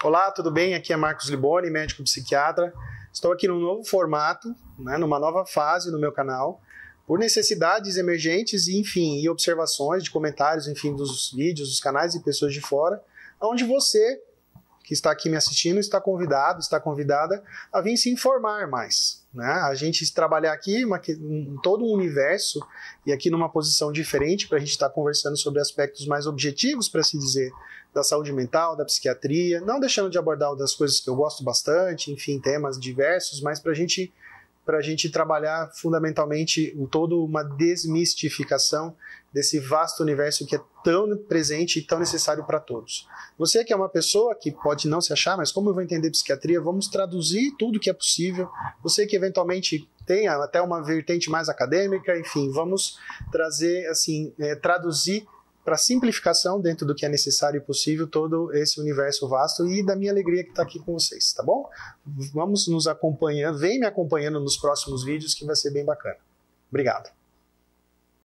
Olá, tudo bem? Aqui é Marcos Liboni, médico psiquiatra. Estou aqui num novo formato, né, numa nova fase no meu canal, por necessidades emergentes e, enfim, e observações de comentários, enfim, dos vídeos, dos canais e pessoas de fora, onde você que está aqui me assistindo está convidado, está convidada a vir se informar mais. Né? A gente trabalhar aqui uma, todo um universo e aqui numa posição diferente para a gente estar tá conversando sobre aspectos mais objetivos, para se dizer, da saúde mental, da psiquiatria, não deixando de abordar outras coisas que eu gosto bastante, enfim, temas diversos, mas para a gente para a gente trabalhar fundamentalmente toda uma desmistificação desse vasto universo que é tão presente e tão necessário para todos. Você que é uma pessoa que pode não se achar, mas como eu vou entender psiquiatria, vamos traduzir tudo que é possível. Você que eventualmente tenha até uma vertente mais acadêmica, enfim, vamos trazer assim, é, traduzir para simplificação dentro do que é necessário e possível todo esse universo vasto e da minha alegria que está aqui com vocês, tá bom? Vamos nos acompanhando, vem me acompanhando nos próximos vídeos que vai ser bem bacana. Obrigado.